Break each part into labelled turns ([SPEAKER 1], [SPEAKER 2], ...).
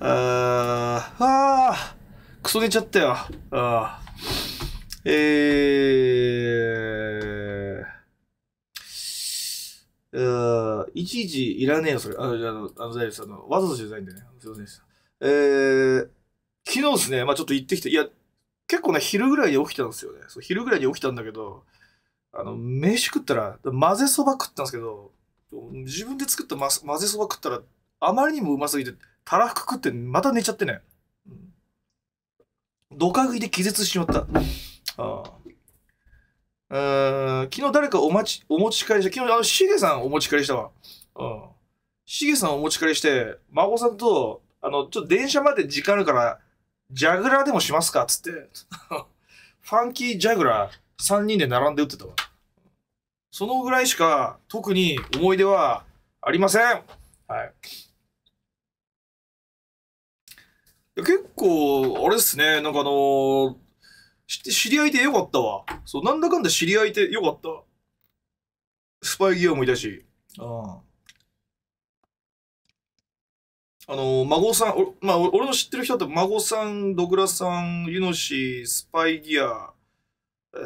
[SPEAKER 1] あー、あー、クソ出ちゃったよ。あーえー、あいちいちいらねえよ、それ。あの、あの、あのあの、わざとじゃないんでね。すいませんでした。えー、昨日ですね、まあちょっと行ってきて、いや、結構ね、昼ぐらいに起きたんですよね。そう昼ぐらいに起きたんだけど、あの、飯食ったら、混ぜそば食ったんですけど、自分で作った混ぜそば食ったら、あまりにもうますぎて、たらふく食ってまた寝ちゃってね。ドカ食いで気絶しちまった。あん昨日誰かお待ち、お持ち帰りした。昨日、あの、しげさんお持ち帰りしたわ。うん。しげさんお持ち帰りして、孫さんと、あの、ちょっと電車まで時間あるから、ジャグラーでもしますかっつって。ファンキージャグラー3人で並んで打ってたわ。そのぐらいしか特に思い出はありません。はい。結構、あれですね、なんかあのー、知り合いでよかったわ。そう、なんだかんだ知り合いでよかった。スパイギアもいたし。あああの、孫さん、おまあ、俺の知ってる人だと、孫さん、ドグラさん、ユノシ、スパイギア、え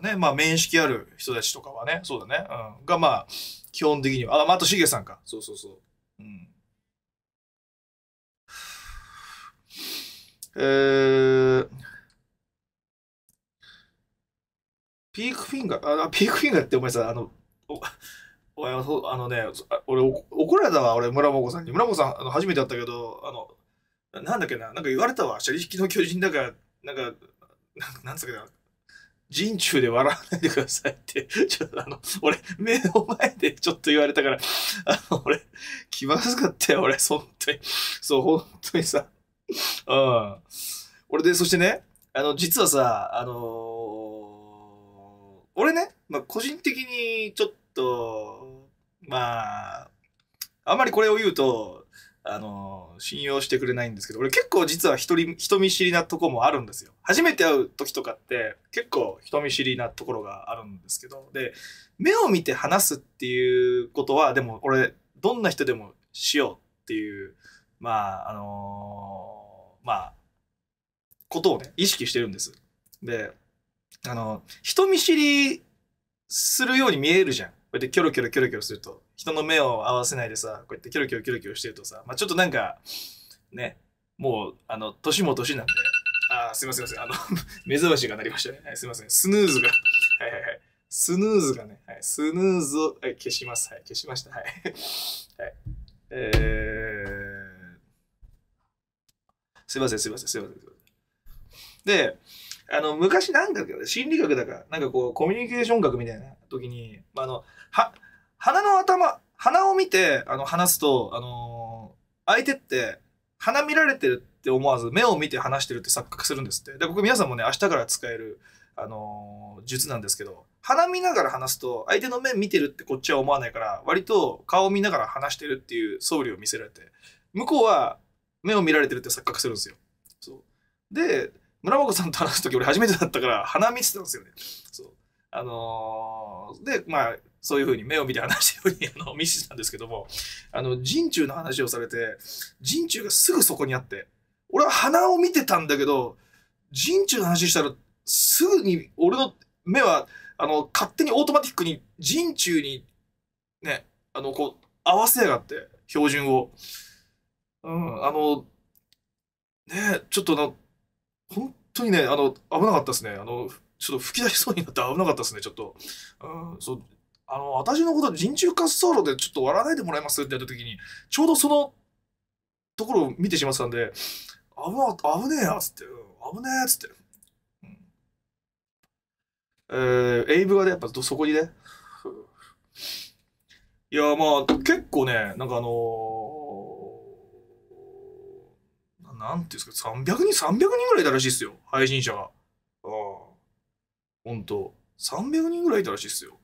[SPEAKER 1] ー、ね、まあ、面識ある人たちとかはね、そうだね、うん、が、まあ、基本的には、あ、まあ、あと、シゲさんか。そうそうそう。うん。えー、ピークフィンガー、あ、ピークフィンガーってお前さ、あの、お俺あのね、俺怒られたわ、俺、村本さんに。村本さん、あの初めて会ったけど、あの、なんだっけな、なんか言われたわ、車輪引きの巨人だから、なんか、なんつうかな、人中で笑わないでくださいって、ちょっとあの、俺、目の前でちょっと言われたから、あの、俺、気まずかったよ、俺、本当に。そう、本当にさ。うん。俺で、そしてね、あの、実はさ、あのー、俺ね、まあ、個人的にちょっと、まあ、あまりこれを言うと、あの、信用してくれないんですけど、俺結構実は人、人見知りなとこもあるんですよ。初めて会う時とかって結構人見知りなところがあるんですけど、で、目を見て話すっていうことは、でも俺、どんな人でもしようっていう、まあ、あのー、まあ、ことをね、意識してるんです。で、あの、人見知りするように見えるじゃん。こうやってキョロキョロキョロキョロすると。人の目を合わせないでさ、こうやってキョロキョロキョロキョロしてるとさ、まあ、ちょっとなんか、ね、もう、あの、年も年なんで、あ、すいません、すいません、あの 目覚ましが鳴りましたね。はい、すいません、スヌーズが、はいはいはい。スヌーズがね、はい、スヌーズを、はい、消します。はい、消しました。はい。はい、えー、すいません、すいません、すいません。で、あの、昔なんだけど、心理学だから、なんかこう、コミュニケーション学みたいな時に、まあ、あの、は、鼻の頭、鼻を見て、あの、話すと、あのー相手って、鼻見られてるって思わず、目を見て話してるって錯覚するんですって。で、僕皆さんもね、明日から使える、あのー術なんですけど、鼻見ながら話すと、相手の目見てるってこっちは思わないから、割と顔を見ながら話してるっていう総理を見せられて、向こうは目を見られてるって錯覚するんですよ。そう。で、村本さんと話すとき俺初めてだったから、鼻見てたんですよね。そう。あのーで、まあ、そういうふうに目を見て話したようにあの 見せたんですけども、あの、人中の話をされて、人中がすぐそこにあって、俺は鼻を見てたんだけど、人中の話したら、すぐに俺の目は、あの、勝手にオートマティックに人中に、ね、あの、こう、合わせやがって、標準を。うん、あの、ね、ちょっとな、本当にね、あの、危なかったですね。あの、ちょっと吹き出しそうになって危なかったですね、ちょっと。うん、そうあの、私のこと人中滑走路でちょっと笑わないでもらえますってやった時に、ちょうどそのところを見てしまってたんで、危な、危ねえや、つって、危ねえ、つって。えー、エイブがね、やっぱそこにね、いや、まあ、結構ね、なんかあのー、なんていうんですか、300人、300人ぐらいいたらしいっすよ、配信者が。ああ、ほんと。300人ぐらいいたらしいっすよ。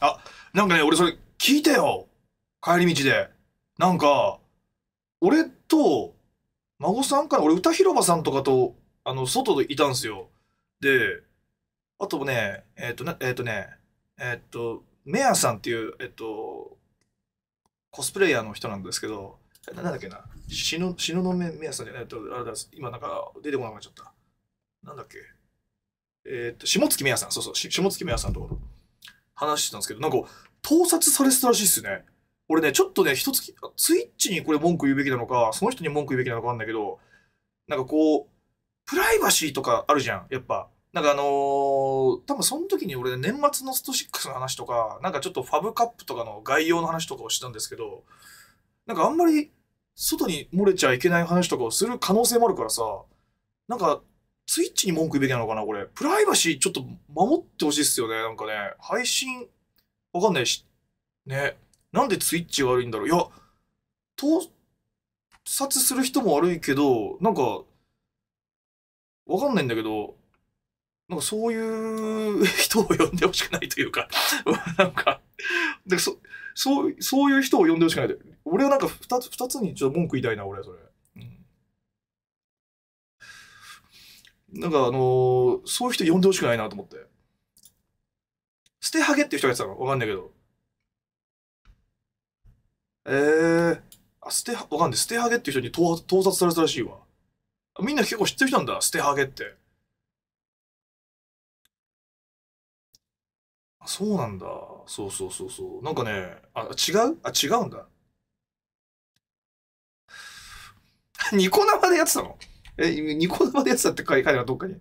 [SPEAKER 1] あ、なんかね、俺それ聞いてよ。帰り道で。なんか、俺と、孫さんから、俺歌広場さんとかと、あの、外でいたんですよ。で、あとね、えっ、ー、とね、えっ、ー、とね、えっ、ー、と、メアさんっていう、えっ、と、コスプレイヤーの人なんですけど、ななんだっけな、死の、死ののメメアさんじゃない、えっと、あれだ、今なんか出てこなくなっちゃった。なんだっけ。えっ、と、下月メアさん、そうそう、下月メアさんところ。話してたんですけど、なんか、盗撮されてたらしいっすね。俺ね、ちょっとね、一つ、ツイッチにこれ文句言うべきなのか、その人に文句言うべきなのかわかんないけど、なんかこう、プライバシーとかあるじゃん、やっぱ。なんかあのー、多分その時に俺、年末のスト6の話とか、なんかちょっとファブカップとかの概要の話とかをしたんですけど、なんかあんまり外に漏れちゃいけない話とかをする可能性もあるからさ、なんかツイッチに文句言うべきなのかな、これ。プライバシーちょっと守ってほしいっすよね、なんかね。配信、わかんないし、ね。なんでツイッチ悪いんだろう。いや、盗撮する人も悪いけど、なんか、わかんないんだけど、なんかそういう人を呼んでほしくないというか なんか、でそそう、そういう人を呼んでほしくない。俺はなんか二つ、二つにちょっと文句言いたいな、俺、それ。なんかあのそういう人呼んでほしくないなと思って。捨てハゲっていう人がやってたのわかんないけど。えー、あ、捨て、わかんない。捨てハゲっていう人に盗盗撮されたらしいわ。みんな結構知ってる人なんだ、捨てハゲって。あ、そうなんだ。そうそうそうそう。なんかね、あ、違うあ、違うんだ。ニコ生でやってたのえ、ニコ生でやってたってい彼彼はどっかに。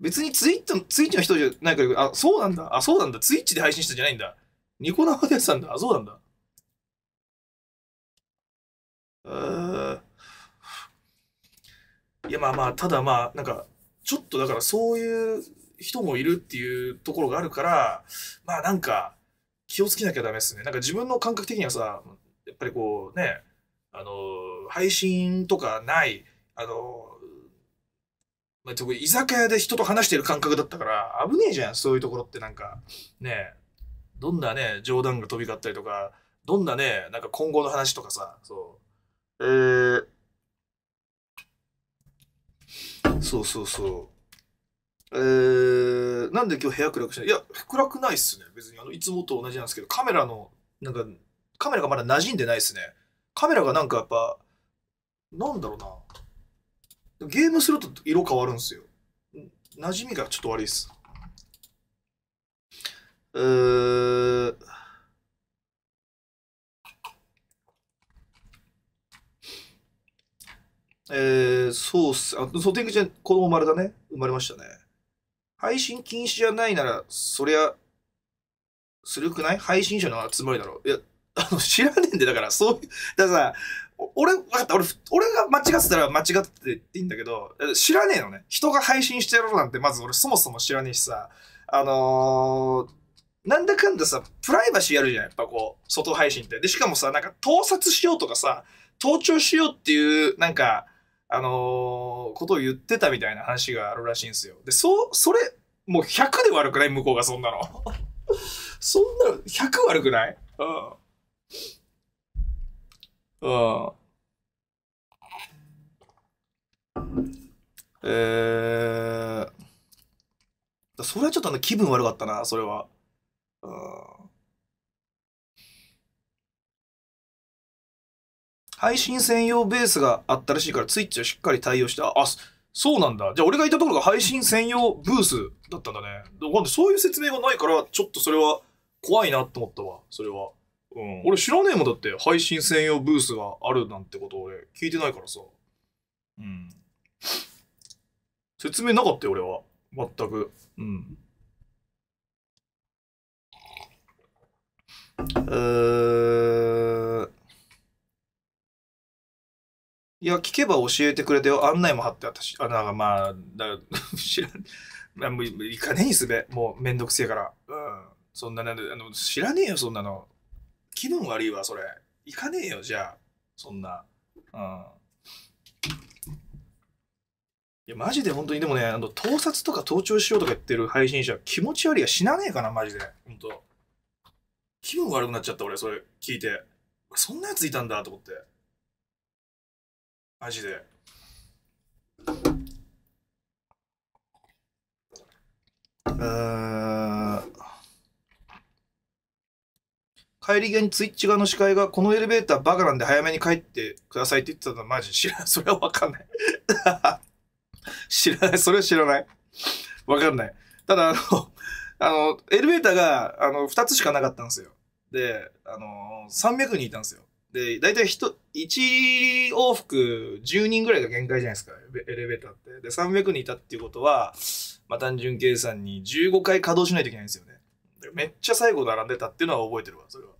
[SPEAKER 1] 別にツイッチの、ツイッチの人じゃないから、あ、そうなんだ。あ、そうなんだ。ツイッチで配信したじゃないんだ。ニコ生でやってたんだ。あ、そうなんだ。ういやまあまあただまあなんかちょっとだからそういう人もいるっていうところがあるからまあなんか気をつけなきゃダメですねなんか自分の感覚的にはさやっぱりこうねあの、配信とかない、あの、まあ、特に居酒屋で人と話してる感覚だったから、危ねえじゃん、そういうところってなんか、ねどんなね、冗談が飛び交ったりとか、どんなね、なんか今後の話とかさ、そう。えー、そうそうそう。えー、なんで今日部屋暗くしないいや、暗くないっすね。別に、あの、いつもと同じなんですけど、カメラの、なんか、カメラがまだ馴染んでないっすね。カメラがなんかやっぱ、なんだろうな。ゲームすると色変わるんですよ。馴染みがちょっと悪いです。うー。えー、そうっす。あ、そう、天狗ちゃん、子供生まれたね。生まれましたね。配信禁止じゃないなら、そりゃ、するくない配信者の集まりだろう。いや、あの、知らねえんで、だから、そういう、だからさ、俺、分かった、俺、俺が間違ってたら間違ってていいんだけど、知らねえのね。人が配信してるろうなんて、まず俺そもそも知らねえしさ、あのー、なんだかんださ、プライバシーやるじゃん、やっぱこう、外配信って。で、しかもさ、なんか、盗撮しようとかさ、盗聴しようっていう、なんか、あのー、ことを言ってたみたいな話があるらしいんですよ。で、そう、それ、もう100で悪くない向こうがそんなの。そんなの、100悪くないうん。うんえー、それはちょっとあの気分悪かったな、それは。うん。配信専用ベースがあったらしいから、ツイッチをしっかり対応して、あ、あそうなんだ。じゃあ俺がいたところが配信専用ブースだったんだね。そういう説明がないから、ちょっとそれは怖いなと思ったわ、それは。うん、俺知らねえもんだって配信専用ブースがあるなんてこと俺聞いてないからさ。うん。説明なかったよ俺は。全く。うん。ー、いや、聞けば教えてくれてよ。案内も貼ってあったし、あ、なんかまあ、だ 知らん。もう行かねえにすべ。もうめんどくせえから。うん。そんな、あの知らねえよ、そんなの。気分悪いわ、それ。行かねえよ、じゃあ。そんな。うん。いや、マジで本当に、でもね、あの、盗撮とか盗聴しようとか言ってる配信者、気持ち悪いや死なねえかな、マジで。本当気分悪くなっちゃった、俺、それ聞いて。そんなやついたんだ、と思って。マジで。うーん。帰り際にツイッチ側の司会が、このエレベーターバカなんで早めに帰ってくださいって言ってたのマジ知らない。それはわかんない。知らない。それは知らない。わかんない。ただ、あの、あの、エレベーターが、あの、2つしかなかったんですよ。で、あの、300人いたんですよ。で、大体い1往復10人ぐらいが限界じゃないですか、エレベーターって。で、300人いたっていうことは、まあ単純計算に15回稼働しないといけないんですよね。めっちゃ最後並んでたっていうのは覚えてるわ、それは。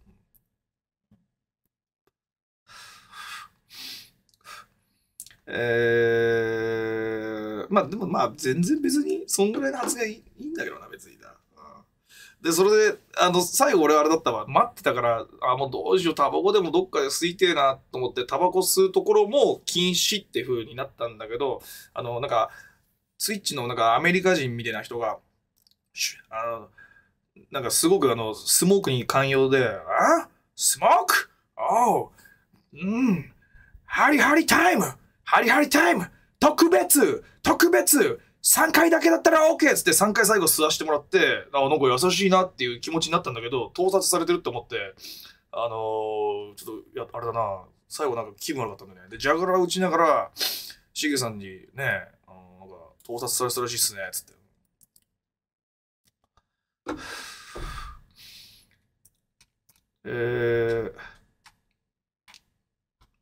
[SPEAKER 1] えー、まあでもまあ全然別にそんぐらいの発言いいんだけどな別にな、うん、でそれであの最後俺あれだったわ待ってたからあもうどうしようタバコでもどっかで吸いてえなと思ってタバコ吸うところも禁止って風になったんだけどあのなんかスイッチのなんかアメリカ人みたいな人があのなんかすごくあの、スモークに寛容で、あスモークおううん。ハリハリタイムハリハリタイム特別特別 !3 回だけだったら OK! っつって3回最後吸わしてもらって、なんか優しいなっていう気持ちになったんだけど、盗撮されてるって思って、あのー、ちょっと、や、あれだな、最後なんか気分悪かったんだね。で、ジャグラー打ちながら、シゲさんにね、あのなんか、盗撮されてたらしいっすね、つって。えー、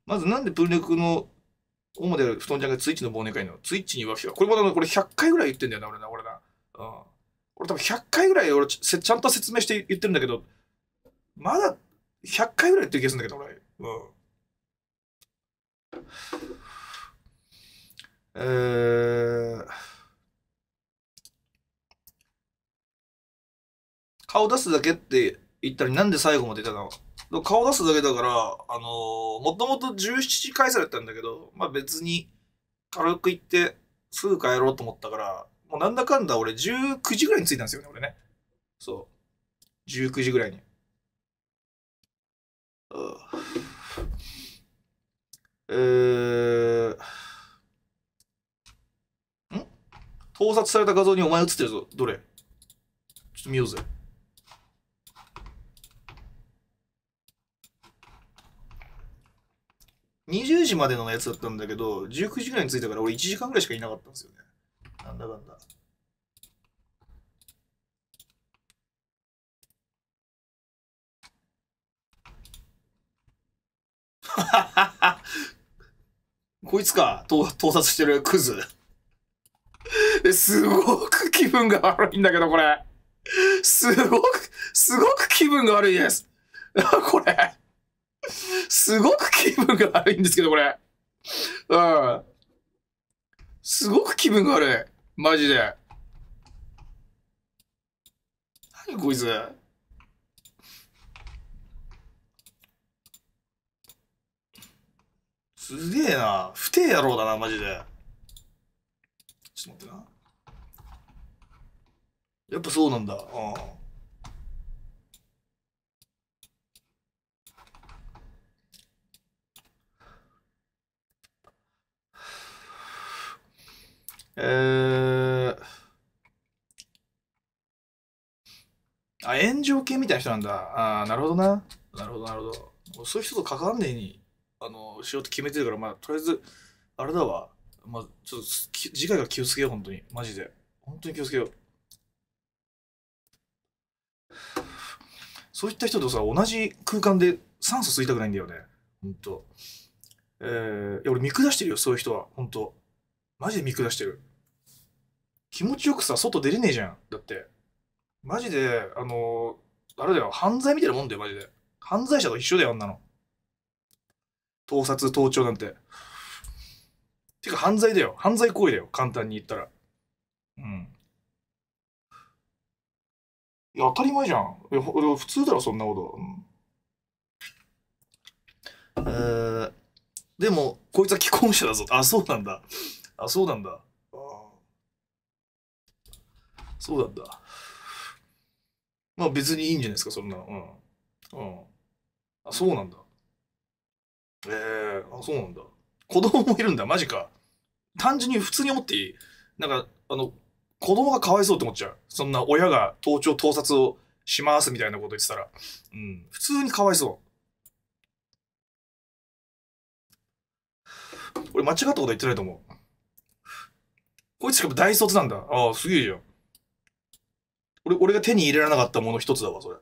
[SPEAKER 1] まずなんでネクの主である布団ちゃんがツイッチの忘年会のツイッチに浮気が。これまだこれ100回ぐらい言ってんだよな、俺な、俺な。うん。俺多分100回ぐらい俺ちちゃんと説明して言ってるんだけど、まだ100回ぐらい言ってる気がするんだけど、俺。うん。えー、顔出すだけって行ったり、なんで最後まで出たの顔出すだけだから、あのー、もともと17時開催だったんだけど、まあ別に軽く行ってすぐ帰ろうと思ったから、もうなんだかんだ俺19時ぐらいに着いたんですよね、俺ね。そう。19時ぐらいに。えー、ん盗撮された画像にお前映ってるぞ。どれちょっと見ようぜ。20時までのやつだったんだけど、19時ぐらいに着いたから俺1時間ぐらいしかいなかったんですよね。なんだかんだ。こいつか、盗盗撮してるクズ。すごく気分が悪いんだけど、これ。すごく、すごく気分が悪いです。これ。すごく気分が悪いんですけど、これ。うん。すごく気分が悪い。マジで。何こいつ。すげえな。不定野郎だな、マジで。ちょっと待ってな。やっぱそうなんだ。うん。えー、あ、炎上系みたいな人なんだ。あなるほどな。なるほど、なるほど。そういう人と関わんねえに、あの、しようって決めてるから、まあ、とりあえず、あれだわ。まあ、ちょっと、次回は気をつけよう、本当に。マジで。本当に気をつけよう。そういった人とさ、同じ空間で酸素吸いたくないんだよね。ほんと。えー、いや、俺見下してるよ、そういう人は。ほんと。マジで見下してる。気持ちよくさ、外出れねえじゃん。だって。マジで、あのー、あれだよ、犯罪みたいなもんだよ、マジで。犯罪者と一緒だよ、あんなの。盗撮、盗聴なんて。てか、犯罪だよ。犯罪行為だよ、簡単に言ったら。うん。いや、当たり前じゃん。いや普通だろ、そんなこと。うんえー、でも、こいつは既婚者だぞ。あ、そうなんだ。あ、そうなんだ。あそうなんだ。まあ別にいいんじゃないですか、そんな。うん。うん。あ、そうなんだ。ええー、あ、そうなんだ。子供もいるんだ、マジか。単純に普通に思っていいなんか、あの、子供がかわいそうって思っちゃう。そんな親が盗聴、盗撮をしますみたいなこと言ってたら。うん、普通にかわいそう。俺間違ったこと言ってないと思う。こいつしかも大卒なんだ。ああ、すげえじゃん。俺、俺が手に入れられなかったもの一つだわ、それ。